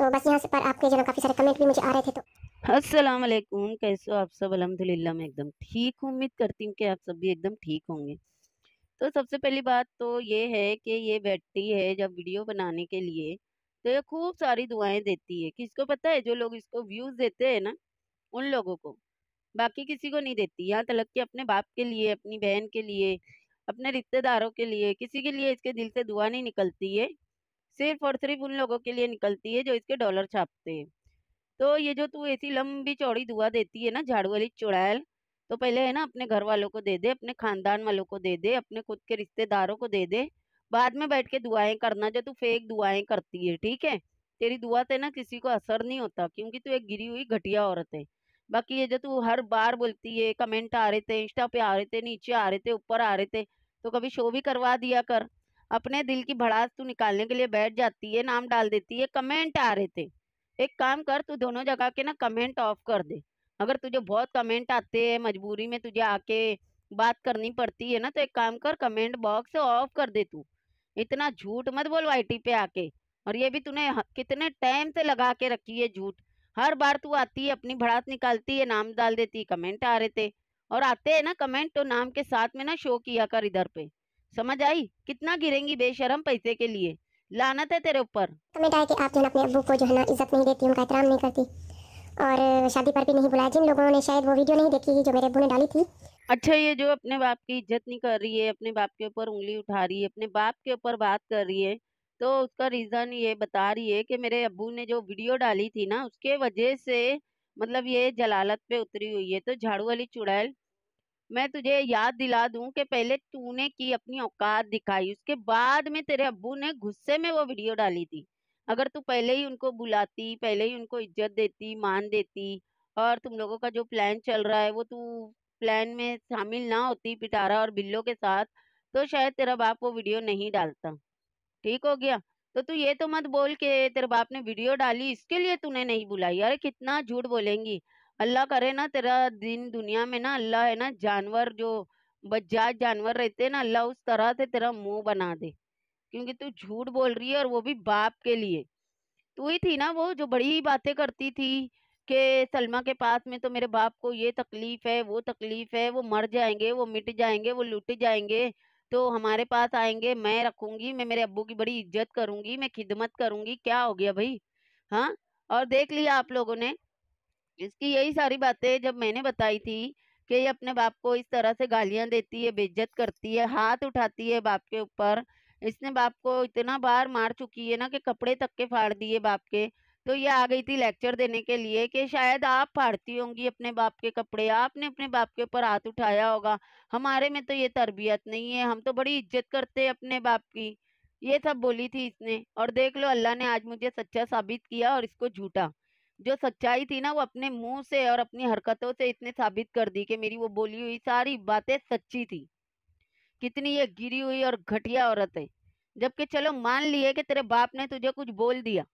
तो बस यहाँ से पर आपके जो काफ़ी सारे कमेंट भी मुझे आ रहे थे तो अस्सलाम वालेकुम कैसे हो आप सब अलहमदिल्ला मैं एकदम ठीक हूँ उम्मीद करती हूँ कि आप सब भी एकदम ठीक होंगे तो सबसे पहली बात तो ये है कि ये बैटरी है जब वीडियो बनाने के लिए तो ये खूब सारी दुआएं देती है किसको पता है जो लोग इसको व्यूज़ देते हैं ना उन लोगों को बाकी किसी को नहीं देती यहाँ तलक कि अपने बाप के लिए अपनी बहन के लिए अपने रिश्तेदारों के लिए किसी के लिए इसके दिल से दुआ नहीं निकलती है सिर्फ और सिर्फ उन लोगों के लिए निकलती है जो इसके डॉलर छापते हैं तो ये जो तू ऐसी लंबी चौड़ी दुआ देती है ना झाड़ू वाली चुड़ैल तो पहले है ना अपने घर वालों को दे दे अपने खानदान वालों को दे दे अपने खुद के रिश्तेदारों को दे दे बाद में बैठ के दुआएं करना जो तू फेक दुआएं करती है ठीक है तेरी दुआ से ना किसी को असर नहीं होता क्योंकि तू एक गिरी हुई घटिया औरत है बाकी ये जो तू हर बार बोलती है कमेंट आ रहे थे इंस्टा पे आ रहे थे नीचे आ रहे थे ऊपर आ रहे थे तो कभी शो भी करवा दिया कर अपने दिल की भड़ास तू निकालने के लिए बैठ जाती है नाम डाल देती है कमेंट आ रहे थे एक काम कर तू दोनों जगह के ना कमेंट ऑफ कर दे अगर तुझे बहुत कमेंट आते हैं मजबूरी में तुझे आके बात करनी पड़ती है ना तो एक काम कर कमेंट बॉक्स ऑफ कर दे तू इतना झूठ मत बोल वाईटी पे आके और ये भी तूने कितने टाइम से लगा के रखी है झूठ हर बार तू आती है अपनी भड़ास निकालती है नाम डाल देती है कमेंट आ रहे थे और आते हैं ना कमेंट तो नाम के साथ में ना शो किया कर इधर पे समझ आई कितना गिरेंगी बेशरम पैसे के लिए लानत है तेरे ऊपर कि आप जो अपने अबू को जो है ना इज्जत नहीं देती उनका एहतराम नहीं करती और शादी पर भी नहीं बुलाया जिन लोगों ने शायद वो वीडियो नहीं देखी जो मेरे अबू ने डाली थी अच्छा ये जो अपने बाप की इज्जत नहीं कर रही है अपने बाप के ऊपर उंगली उठा रही है अपने बाप के ऊपर बात कर रही है तो उसका रीज़न ये बता रही है कि मेरे अबू ने जो वीडियो डाली थी ना उसके वजह से मतलब ये जलालत पे उतरी हुई है तो झाड़ू वाली चुड़ैल मैं तुझे याद दिला दूं कि पहले तूने की अपनी औकात दिखाई उसके बाद में तेरे अबू ने गुस्से में वो वीडियो डाली थी अगर तू पहले ही उनको बुलाती पहले ही उनको इज्जत देती मान देती और तुम लोगों का जो प्लान चल रहा है वो तू प्लान में शामिल ना होती पिटारा और बिल्लो के साथ तो शायद तेरा बाप वो वीडियो नहीं डालता ठीक हो गया तो तू ये तो मत बोल के तेरे बाप ने वीडियो डाली इसके लिए तूने नहीं बुलाई अरे कितना झूठ बोलेंगी अल्लाह करे ना तेरा दिन दुनिया में ना अल्लाह है ना जानवर जो बजाज जानवर रहते हैं ना अल्लाह उस तरह से तेरा मुंह बना दे क्योंकि तू झूठ बोल रही है और वो भी बाप के लिए तू ही थी ना वो जो बड़ी बातें करती थी कि सलमा के पास में तो मेरे बाप को ये तकलीफ है वो तकलीफ है वो मर जाएंगे वो मिट जाएंगे वो लुट जाएंगे तो हमारे पास आएंगे मैं रखूंगी मैं मेरे अब्बू की बड़ी इज्जत करूंगी मैं खिदमत करूंगी क्या हो गया भाई हाँ और देख लिया आप लोगों ने इसकी यही सारी बातें जब मैंने बताई थी कि ये अपने बाप को इस तरह से गालियाँ देती है बेज्जत करती है हाथ उठाती है बाप के ऊपर इसने बाप को इतना बार मार चुकी है ना कि कपड़े तक के फाड़ दिए बाप के तो ये आ गई थी लेक्चर देने के लिए कि शायद आप फाड़ती होंगी अपने बाप के कपड़े आपने अपने बाप के ऊपर हाथ उठाया होगा हमारे में तो ये तरबियत नहीं है हम तो बड़ी इज्जत करते हैं अपने बाप की ये सब बोली थी इसने और देख लो अल्लाह ने आज मुझे सच्चा साबित किया और इसको झूठा जो सच्चाई थी ना वो अपने मुंह से और अपनी हरकतों से इतने साबित कर दी कि मेरी वो बोली हुई सारी बातें सच्ची थी कितनी ये गिरी हुई और घटिया औरत है जबकि चलो मान लिए कि तेरे बाप ने तुझे कुछ बोल दिया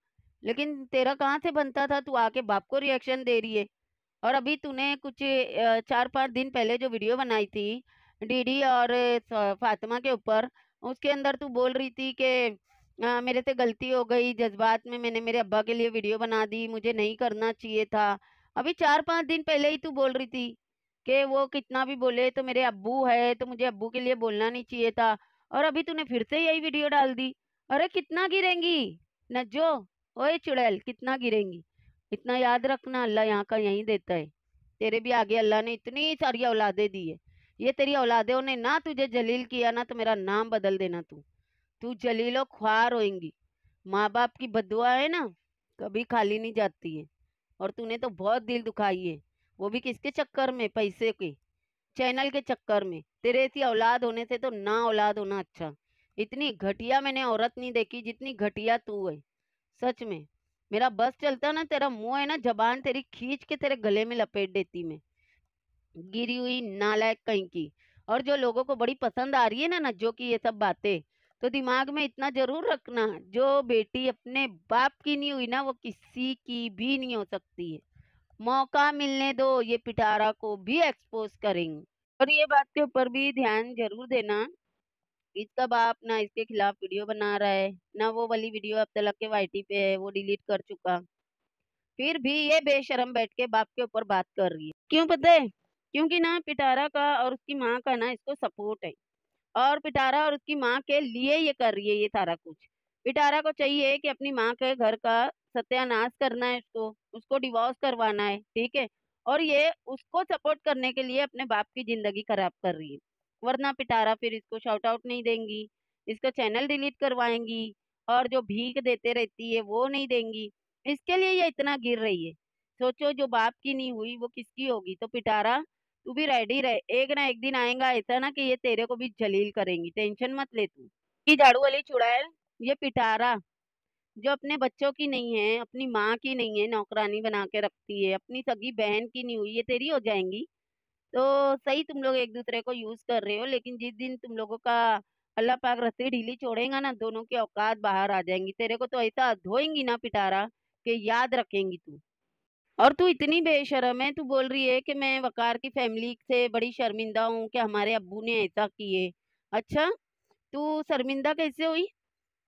लेकिन तेरा कहाँ से बनता था तू आके बाप को रिएक्शन दे रही है और अभी तूने कुछ चार पाँच दिन पहले जो वीडियो बनाई थी डीडी और फातिमा के ऊपर उसके अंदर तू बोल रही थी कि आ, मेरे से गलती हो गई जज्बात में मैंने मेरे अब्बा के लिए वीडियो बना दी मुझे नहीं करना चाहिए था अभी चार पाँच दिन पहले ही तू बोल रही थी कि वो कितना भी बोले तो मेरे अब्बू है तो मुझे अब्बू के लिए बोलना नहीं चाहिए था और अभी तूने फिर से यही वीडियो डाल दी अरे कितना गिरेंगी नज्जो ओए चुड़ैल कितना गिरेंगी इतना याद रखना अल्लाह यहाँ का यहीं देता है तेरे भी आगे अल्लाह ने इतनी सारी औलादे दी है ये तेरी औलादे ने ना तुझे जलील किया ना तो मेरा नाम बदल देना तू तू जलीलो ख्वार होएंगी माँ बाप की बदुआ है ना कभी खाली नहीं जाती है और तूने तो बहुत दिल दुखाई है वो भी किसके चक्कर में पैसे के चैनल के चक्कर में तेरे ऐसी औलाद होने से तो ना औलाद होना अच्छा इतनी घटिया मैंने औरत नहीं देखी जितनी घटिया तू है सच में मेरा बस चलता ना तेरा मुंह है ना जबान तेरी खींच के तेरे गले में लपेट देती मैं गिरी हुई नालायक कहीं की और जो लोगों को बड़ी पसंद आ रही है ना नज्जो की ये सब बातें तो दिमाग में इतना जरूर रखना जो बेटी अपने बाप की नहीं हुई ना वो किसी की भी नहीं हो सकती है मौका मिलने दो ये पिटारा को भी एक्सपोज करेंगे और ये बात के ऊपर भी ध्यान जरूर देना इसका बाप ना इसके खिलाफ वीडियो बना रहा है ना वो वाली वीडियो अब तलक के वाई पे है वो डिलीट कर चुका फिर भी ये बेशरम बैठ के बाप के ऊपर बात कर रही है क्यों पता है क्योंकि ना पिटारा का और उसकी माँ का ना इसको सपोर्ट है और पिटारा और उसकी माँ के लिए ये कर रही है ये सारा कुछ पिटारा को चाहिए कि अपनी माँ के घर का सत्यानाश करना है उसको उसको डिवोर्स करवाना है ठीक है और ये उसको सपोर्ट करने के लिए अपने बाप की जिंदगी खराब कर रही है वरना पिटारा फिर इसको शॉर्ट आउट नहीं देंगी इसका चैनल डिलीट करवाएंगी और जो भीख देते रहती है वो नहीं देंगी इसके लिए ये इतना गिर रही है सोचो जो बाप की नहीं हुई वो किसकी होगी तो पिटारा तू भी रेडी रहे एक ना एक दिन आएगा ऐसा ना कि ये तेरे को भी जलील करेंगी टेंशन मत ले तू ये झाड़ू वाली चुड़ैल ये पिटारा जो अपने बच्चों की नहीं है अपनी माँ की नहीं है नौकरानी बना के रखती है अपनी सगी बहन की नहीं हुई ये तेरी हो जाएंगी तो सही तुम लोग एक दूसरे को यूज कर रहे हो लेकिन जिस दिन तुम लोगों का अल्लाह पाक रस्सी ढीली छोड़ेगा ना दोनों के औकात बाहर आ जाएंगी तेरे को तो ऐसा धोएंगी ना पिटारा कि याद रखेंगी तू और तू इतनी बेशरम है तू बोल रही है कि मैं वकार की फैमिली से बड़ी शर्मिंदा हूँ कि हमारे अबू ने ऐसा किए अच्छा तू शर्मिंदा कैसे हुई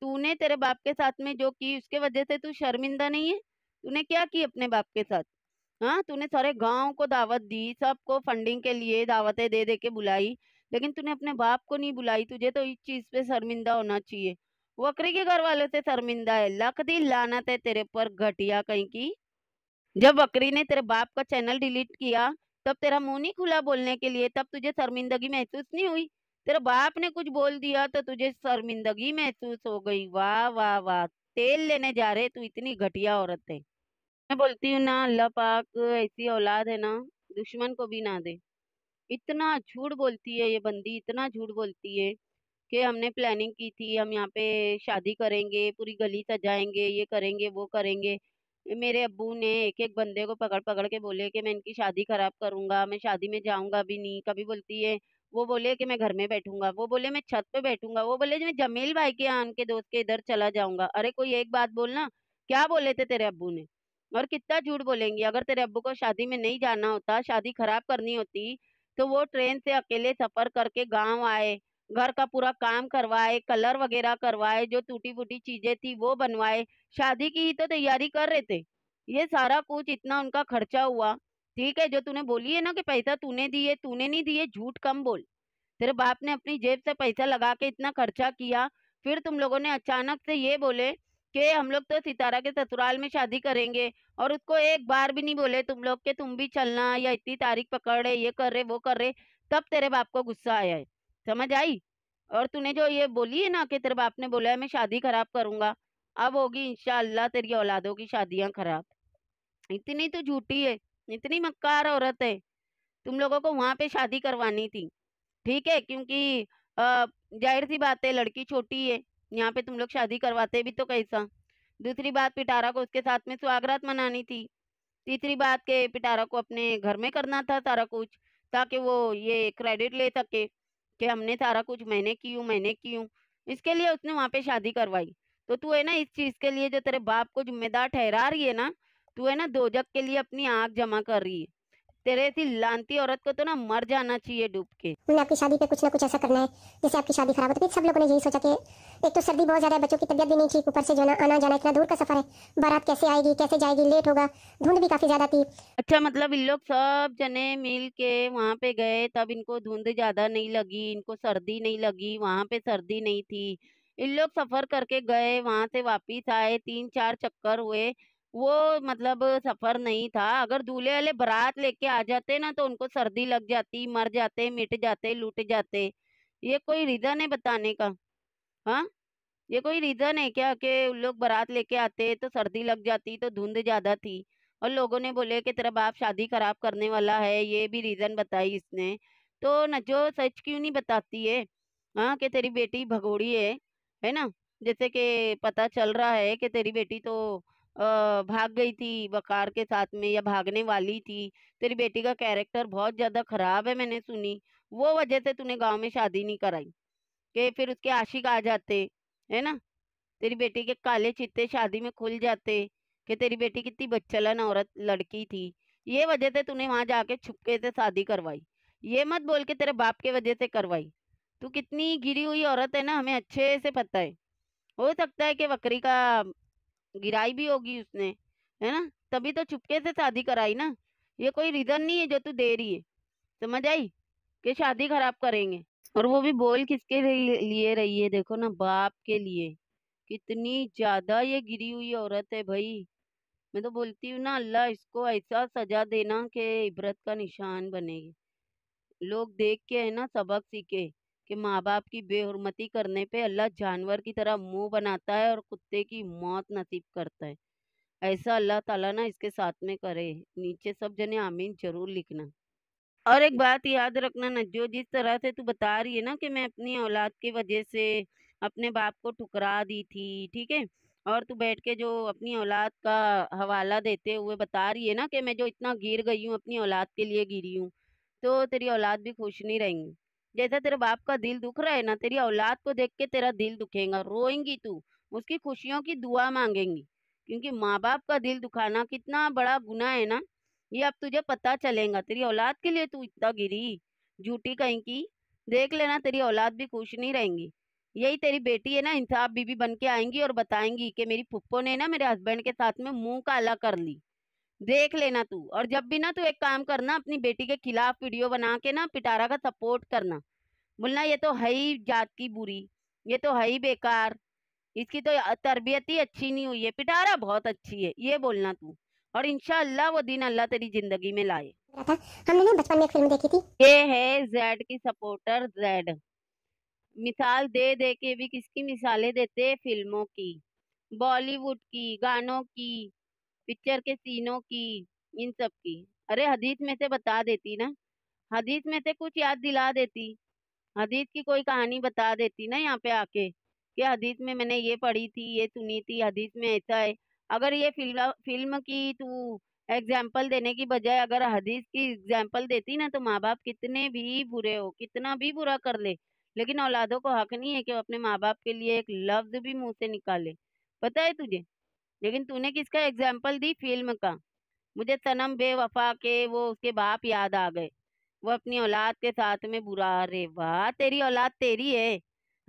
तूने तेरे बाप के साथ में जो की उसके वजह से तू शर्मिंदा नहीं है तूने क्या की अपने बाप के साथ हाँ तूने सारे गांव को दावत दी सबको फंडिंग के लिए दावतें दे दे के बुलाई लेकिन तूने अपने बाप को नहीं बुलाई तुझे तो इस चीज़ पे शर्मिंदा होना चाहिए वकरी के घर वालों से शर्मिंदा है लख दी लानत है तेरे पर घटिया कहीं की जब बकरी ने तेरे बाप का चैनल डिलीट किया तब तेरा मुंह नहीं खुला बोलने के लिए तब तुझे शर्मिंदगी महसूस नहीं हुई तेरे बाप ने कुछ बोल दिया तो तुझे शर्मिंदगी महसूस हो गई वाह वाह वाह तेल लेने जा रहे तू इतनी घटिया औरत है मैं बोलती हूँ ना अल्लाह पाक ऐसी औलाद है ना दुश्मन को भी ना दे इतना झूठ बोलती है ये बंदी इतना झूठ बोलती है कि हमने प्लानिंग की थी हम यहाँ पे शादी करेंगे पूरी गली सजाएंगे ये करेंगे वो करेंगे मेरे अब्बू ने एक एक बंदे को पकड़ पकड़ के बोले कि मैं इनकी शादी खराब करूंगा मैं शादी में जाऊंगा भी नहीं कभी बोलती है वो बोले कि मैं घर में बैठूंगा वो बोले मैं छत पे बैठूंगा वो बोले मैं जमील भाई के यहाँ उनके दोस्त के इधर चला जाऊंगा अरे कोई एक बात बोलना क्या बोले थे तेरे अब्बू ने और कितना झूठ बोलेंगी अगर तेरे अब्बू को शादी में नहीं जाना होता शादी खराब करनी होती तो वो ट्रेन से अकेले सफर करके गाँव आए घर का पूरा काम करवाए कलर वगैरह करवाए जो टूटी फूटी चीजें थी वो बनवाए शादी की ही तो तैयारी कर रहे थे ये सारा कुछ इतना उनका खर्चा हुआ ठीक है जो तूने बोली है ना कि पैसा तूने दिए तूने नहीं दिए झूठ कम बोल तेरे बाप ने अपनी जेब से पैसा लगा के इतना खर्चा किया फिर तुम लोगों ने अचानक से ये बोले कि हम लोग तो सितारा के ससुराल में शादी करेंगे और उसको एक बार भी नहीं बोले तुम लोग के तुम भी चलना या इतनी तारीख पकड़ रहे ये कर रहे वो कर रहे तब तेरे बाप को गुस्सा आया है समझ आई और तूने जो ये बोली है ना कि तेरे बाप ने बोला है मैं शादी खराब करूंगा अब होगी इंशाल्लाह तेरी औलादों की शादियां खराब इतनी तो झूठी है इतनी मक्कार औरत है तुम लोगों को वहाँ पे शादी करवानी थी ठीक है क्योंकि जाहिर सी बात है लड़की छोटी है यहाँ पे तुम लोग शादी करवाते भी तो कैसा दूसरी बात पिटारा को उसके साथ में सुहागरात मनानी थी तीसरी बात के पिटारा को अपने घर में करना था सारा कुछ ताकि वो ये क्रेडिट ले सके कि हमने सारा कुछ मैंने की हूँ मैंने की हूँ इसके लिए उसने वहाँ पे शादी करवाई तो तू है ना इस चीज़ के लिए जो तेरे बाप को जिम्मेदार ठहरा रही है ना तू है ना दो के लिए अपनी आँख जमा कर रही है तेरे ऐसी लानती औरत को तो ना मर जाना चाहिए डूब के मैंने आपकी शादी पे कुछ ना कुछ ऐसा करना है जैसे आपकी शादी खराब होती है सब लोगों ने यही सोचा कि एक तो सर्दी बहुत ज्यादा है बच्चों की तबियत भी नहीं ठीक ऊपर से जो ना आना जाना इतना दूर का सफर है बारात कैसे आएगी कैसे जाएगी लेट होगा धुंध भी काफी ज्यादा थी अच्छा मतलब इन लोग सब जने मिल के वहाँ पे गए तब इनको धुंध ज्यादा नहीं लगी इनको सर्दी नहीं लगी वहाँ पे सर्दी नहीं थी इन लोग सफर करके गए वहाँ से वापिस आए तीन चार चक्कर हुए वो मतलब सफर नहीं था अगर दूल्हे वाले बारात लेके आ जाते ना तो उनको सर्दी लग जाती मर जाते मिट जाते लूट जाते ये कोई रीजन है बताने का हाँ ये कोई रीजन है क्या कि उन लोग बारात लेके आते तो सर्दी लग जाती तो धुंध ज्यादा थी और लोगों ने बोले कि तेरा बाप शादी खराब करने वाला है ये भी रीजन बताई इसने तो नजो सच क्यों नहीं बताती है हाँ कि तेरी बेटी भगोड़ी है है ना जैसे कि पता चल रहा है कि तेरी बेटी तो भाग गई थी वकार के साथ में या भागने वाली थी तेरी बेटी का कैरेक्टर बहुत ज़्यादा ख़राब है मैंने सुनी वो वजह से तूने गांव में शादी नहीं कराई कि फिर उसके आशिक आ जाते है ना तेरी बेटी के काले चित्ते शादी में खुल जाते कि तेरी बेटी कितनी बच्चलन औरत लड़की थी ये वजह से तूने वहाँ जाके छुपके से शादी करवाई ये मत बोल के तेरे बाप के वजह से करवाई तू कितनी गिरी हुई औरत है ना हमें अच्छे से पता है हो सकता है कि बकरी का गिराई भी होगी उसने है ना तभी तो चुपके से शादी कराई ना ये कोई रीजन नहीं है जो तू दे रही है समझ आई कि शादी खराब करेंगे और वो भी बोल किसके लिए रही है देखो ना बाप के लिए कितनी ज्यादा ये गिरी हुई औरत है भाई मैं तो बोलती हूँ ना अल्लाह इसको ऐसा सजा देना कि इबरत का निशान बनेगी लोग देख के है ना सबक सीखे कि माँ बाप की बेहरमती करने पे अल्लाह जानवर की तरह मुंह बनाता है और कुत्ते की मौत नसीब करता है ऐसा अल्लाह ताला ना इसके साथ में करे नीचे सब जने आमीन जरूर लिखना और एक बात याद रखना ना जो जिस तरह से तू बता रही है ना कि मैं अपनी औलाद की वजह से अपने बाप को ठुकरा दी थी ठीक है और तू बैठ के जो अपनी औलाद का हवाला देते हुए बता रही है ना कि मैं जो इतना गिर गई हूँ अपनी औलाद के लिए गिरी हूँ तो तेरी औलाद भी खुश नहीं रहेंगी जैसा तेरे बाप का दिल दुख रहा है ना तेरी औलाद को देख के तेरा दिल दुखेगा रोएंगी तू उसकी खुशियों की दुआ मांगेंगी क्योंकि माँ बाप का दिल दुखाना कितना बड़ा गुना है ना ये अब तुझे पता चलेगा तेरी औलाद के लिए तू इतना गिरी झूठी कहीं की देख लेना तेरी औलाद भी खुश नहीं रहेंगी यही तेरी बेटी है ना इंसाफ बीबी बन के आएंगी और बताएंगी कि मेरी पुप्पो ने ना मेरे हस्बैंड के साथ में मुंह काला कर ली देख लेना तू और जब भी ना तू एक काम करना अपनी बेटी के खिलाफ वीडियो बना के ना पिटारा का सपोर्ट करना बोलना ये तो है ही जात की बुरी ये तो है ही बेकार इसकी तो तरबियत ही अच्छी नहीं हुई है पिटारा बहुत अच्छी है ये बोलना तू और इनशाला वो दिन अल्लाह तेरी जिंदगी में लाए हमने ना बचपन में एक फिल्म देखी थी ये है जेड की सपोर्टर जेड मिसाल दे दे के भी किसकी मिसालें देते फिल्मों की बॉलीवुड की गानों की पिक्चर के सीनों की इन सब की अरे हदीस में से बता देती ना हदीस में से कुछ याद दिला देती हदीस की कोई कहानी बता देती ना यहाँ पे आके कि हदीस में मैंने ये पढ़ी थी ये सुनी थी हदीस में ऐसा है अगर ये फिल्म फिल्म की तू एग्जाम्पल देने की बजाय अगर हदीस की एग्जाम्पल देती ना तो माँ बाप कितने भी बुरे हो कितना भी बुरा कर ले लेकिन औलादों को हक नहीं है कि वो अपने माँ बाप के लिए एक लफ्ज भी मुंह से निकाले पता है तुझे लेकिन तूने किसका एग्जाम्पल दी फिल्म का मुझे तनम बेवफा के वो उसके बाप याद आ गए वो अपनी औलाद के साथ में बुरा अरे वाह तेरी औलाद तेरी है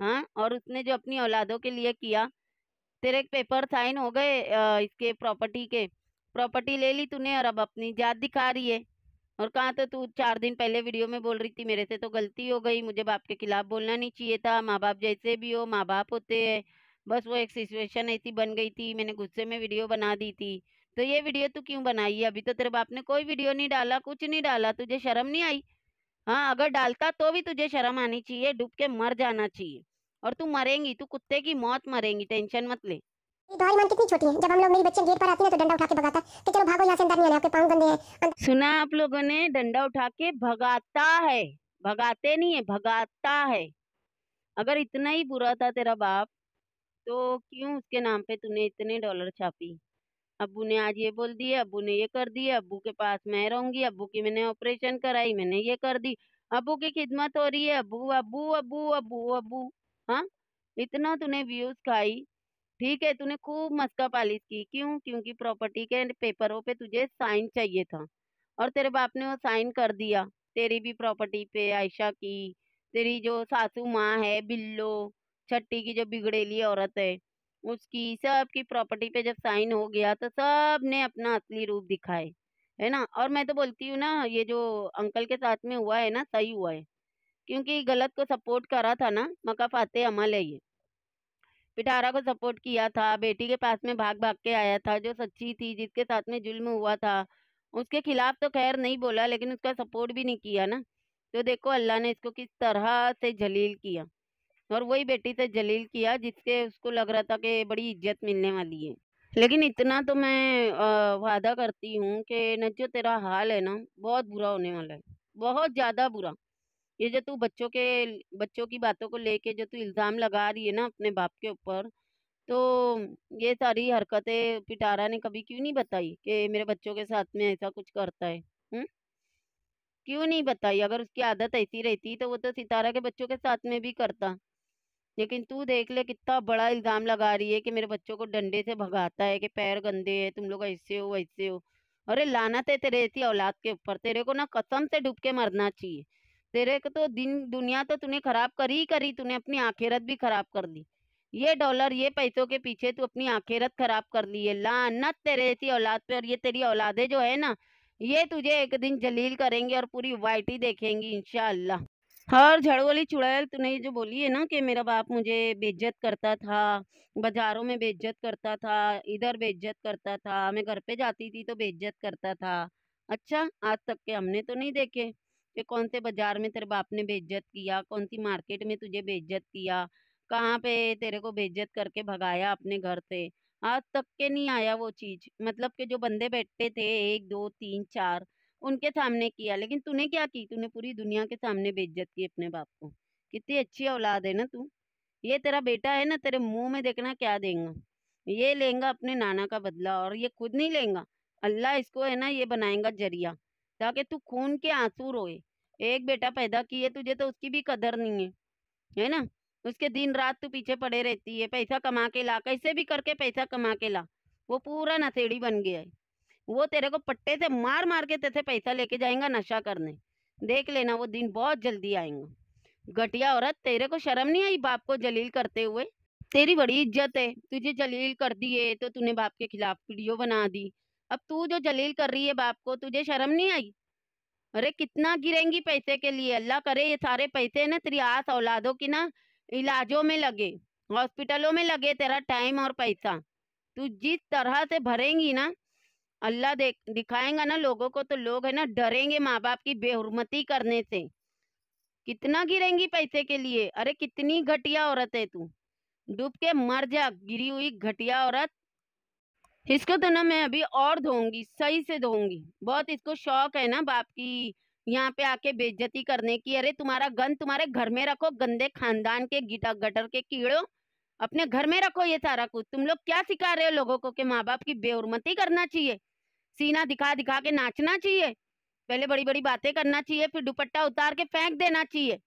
हाँ और उसने जो अपनी औलादों के लिए किया तेरे पेपर साइन हो गए इसके प्रॉपर्टी के प्रॉपर्टी ले ली तूने और अब अपनी जात दिखा रही है और कहाँ तो तू चार दिन पहले वीडियो में बोल रही थी मेरे से तो गलती हो गई मुझे बाप के खिलाफ बोलना नहीं चाहिए था माँ बाप जैसे भी हो माँ बाप होते हैं बस वो एक सिचुएशन ऐसी बन गई थी मैंने गुस्से में वीडियो बना दी थी तो ये वीडियो तू क्यों बनाई अभी तो तेरे बाप ने कोई वीडियो नहीं डाला कुछ नहीं डाला तुझे शर्म नहीं आई हाँ अगर डालता तो भी तुझे शर्म आनी चाहिए डूब के मर जाना चाहिए और तू मरेंगी तू कुत्ते की मौत मरेंगी टेंशन मत ले तो सुना आप लोगों ने डंडा उठा के भगाता है भगाते नहीं है भगाता है अगर इतना ही बुरा था तेरा बाप तो क्यों उसके नाम पे तूने इतने डॉलर छापी अबू ने आज ये बोल दिया अबू ने ये कर दिया अबू के पास मैं रहूंगी अबू की मैंने ऑपरेशन कराई मैंने ये कर दी अबू की खिदमत हो रही है अबू अबू अबू अबू अबू हाँ इतना तूने व्यूज खाई ठीक है तूने खूब मस्का पालिस की क्यों क्योंकि प्रॉपर्टी के पेपरों पे तुझे साइन चाहिए था और तेरे बाप ने वो साइन कर दिया तेरी भी प्रॉपर्टी पे आयशा की तेरी जो सासू माँ है बिल्लो छट्टी की जो बिगड़ेली औरत है उसकी सबकी प्रॉपर्टी पे जब साइन हो गया तो सब ने अपना असली रूप दिखाए है ना और मैं तो बोलती हूँ ना ये जो अंकल के साथ में हुआ है ना सही हुआ है क्योंकि गलत को सपोर्ट करा था ना मका फाते अमल है ये पिटारा को सपोर्ट किया था बेटी के पास में भाग भाग के आया था जो सच्ची थी जिसके साथ में जुल्म हुआ था उसके खिलाफ तो खैर नहीं बोला लेकिन उसका सपोर्ट भी नहीं किया ना तो देखो अल्लाह ने इसको किस तरह से जलील किया और वही बेटी से जलील किया जिससे उसको लग रहा था कि बड़ी इज्जत मिलने वाली है लेकिन इतना तो मैं वादा करती हूँ कि न जो तेरा हाल है ना बहुत बुरा होने वाला है बहुत ज़्यादा बुरा ये जो तू बच्चों के बच्चों की बातों को लेके जो तू इल्ज़ाम लगा रही है ना अपने बाप के ऊपर तो ये सारी हरकतें पिटारा ने कभी क्यों नहीं बताई कि मेरे बच्चों के साथ में ऐसा कुछ करता है क्यों नहीं बताई अगर उसकी आदत ऐसी रहती तो वो तो सितारा के बच्चों के साथ में भी करता लेकिन तू देख ले कितना बड़ा इल्ज़ाम लगा रही है कि मेरे बच्चों को डंडे से भगाता है कि पैर गंदे हैं तुम लोग ऐसे हो वैसे हो अरे लाना है तेरे ऐसी औलाद के ऊपर तेरे को ना कसम से डूब के मरना चाहिए तेरे को तो दिन दुनिया तो तूने खराब करी ही करी तूने अपनी आखिरत भी खराब कर दी ये डॉलर ये पैसों के पीछे तू अपनी आखिरत खराब कर ली है लानत तेरे ऐसी औलाद पे और ये तेरी औलादे जो है ना ये तुझे एक दिन जलील करेंगे और पूरी वाइटी देखेंगी इनशाला हर झड़ वाली चुड़ैल तूने तो जो बोली है ना कि मेरा बाप मुझे बेइज्जत करता था बाजारों में बेइज्जत करता था इधर बेइज्जत करता था मैं घर पे जाती थी तो बेइज्जत करता था अच्छा आज तक के हमने तो नहीं देखे कि कौन से बाजार में तेरे बाप ने बेइज्जत किया कौन सी मार्केट में तुझे बेइज्जत किया कहाँ पे तेरे को बेइज्जत करके भगाया अपने घर से आज तक के नहीं आया वो चीज़ मतलब कि जो बंदे बैठते थे एक दो तीन चार उनके सामने किया लेकिन तूने क्या की तूने पूरी दुनिया के सामने बेइज्जत की अपने बाप को कितनी अच्छी औलाद है ना तू ये तेरा बेटा है ना तेरे मुंह में देखना क्या देगा ये लेगा अपने नाना का बदला और ये खुद नहीं लेगा अल्लाह इसको है ना ये बनाएगा जरिया ताकि तू खून के आंसू रोए एक बेटा पैदा किए तुझे तो उसकी भी कदर नहीं है है ना उसके दिन रात तू पीछे पड़े रहती है पैसा कमा के ला कैसे भी करके पैसा कमा के ला वो पूरा नथेड़ी बन गया है वो तेरे को पट्टे से मार मार के तेरे पैसा लेके जाएंगा नशा करने देख लेना वो दिन बहुत जल्दी आएंगे घटिया औरत तेरे को शर्म नहीं आई बाप को जलील करते हुए तेरी बड़ी इज्जत है तुझे जलील कर दिए तो तूने बाप के खिलाफ वीडियो बना दी अब तू जो जलील कर रही है बाप को तुझे शर्म नहीं आई अरे कितना गिरेंगी पैसे के लिए अल्लाह करे ये सारे पैसे ना तेरी आस औलादों की ना इलाजों में लगे हॉस्पिटलों में लगे तेरा टाइम और पैसा तू जिस तरह से भरेंगी ना अल्लाह देख दिखाएंगा ना लोगों को तो लोग है ना डरेंगे माँ बाप की बेहरमती करने से कितना गिरेंगी पैसे के लिए अरे कितनी घटिया औरत है तू डूब के मर जा गिरी हुई घटिया औरत इसको तो ना मैं अभी और धोंगी सही से धोंगी बहुत इसको शौक है ना बाप की यहाँ पे आके बेज्जती करने की अरे तुम्हारा गन तुम्हारे घर में रखो गंदे खानदान के गिटा गटर के कीड़ो अपने घर में रखो ये सारा कुछ तुम लोग क्या सिखा रहे हो लोगों को कि माँ बाप की बेहरमती करना चाहिए सीना दिखा दिखा के नाचना चाहिए पहले बड़ी बड़ी बातें करना चाहिए फिर दुपट्टा उतार के फेंक देना चाहिए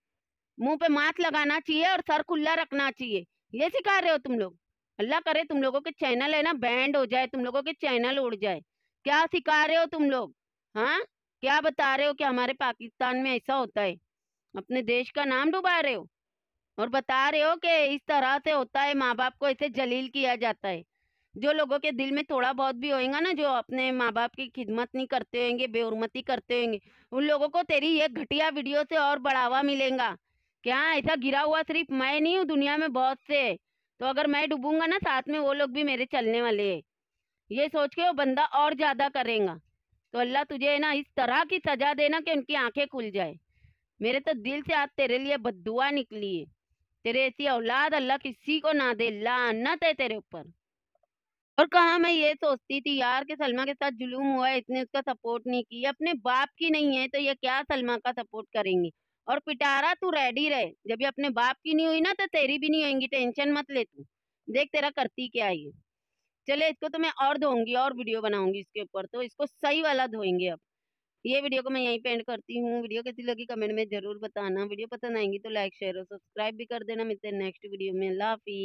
मुंह पे माथ लगाना चाहिए और सर खुला रखना चाहिए ये सिखा रहे हो तुम लोग अल्लाह करे तुम लोगों के चैनल है ना बैंड हो जाए तुम लोगों के चैनल उड़ जाए क्या सिखा रहे हो तुम लोग हाँ क्या बता रहे हो कि हमारे पाकिस्तान में ऐसा होता है अपने देश का नाम डुबा रहे हो और बता रहे हो कि इस तरह से होता है माँ बाप को ऐसे जलील किया जाता है जो लोगों के दिल में थोड़ा बहुत भी होएगा ना जो अपने माँ बाप की खिदमत नहीं करते होंगे बेउरमती करते होंगे उन लोगों को तेरी ये घटिया वीडियो से और बढ़ावा मिलेगा क्या ऐसा गिरा हुआ सिर्फ मैं नहीं हूँ दुनिया में बहुत से तो अगर मैं डूबूंगा ना साथ में वो लोग भी मेरे चलने वाले है ये सोच के वो बंदा और ज़्यादा करेगा तो अल्लाह तुझे ना इस तरह की सजा देना कि उनकी आंखें खुल जाए मेरे तो दिल से आज तेरे लिए बदुआ निकली है तेरे ऐसी औलाद अल्लाह किसी को ना दे लानत है तेरे ऊपर और कहा मैं ये सोचती थी यार कि सलमा के साथ जुलूम हुआ है इसने उसका सपोर्ट नहीं किया अपने बाप की नहीं है तो ये क्या सलमा का सपोर्ट करेंगी और पिटारा तू रेडी रहे जब ये अपने बाप की नहीं हुई ना तो तेरी भी नहीं होगी टेंशन मत ले तू देख तेरा करती क्या ये चले इसको तो मैं और धोंगी और वीडियो बनाऊंगी इसके ऊपर तो इसको सही वाला धोएंगे अब ये वीडियो को मैं यहीं पेंट करती हूँ वीडियो कैसी लगी कमेंट में जरूर बताना वीडियो पसंद आएंगी तो लाइक शेयर और सब्सक्राइब भी कर देना मिलते हैं नेक्स्ट वीडियो में लाफी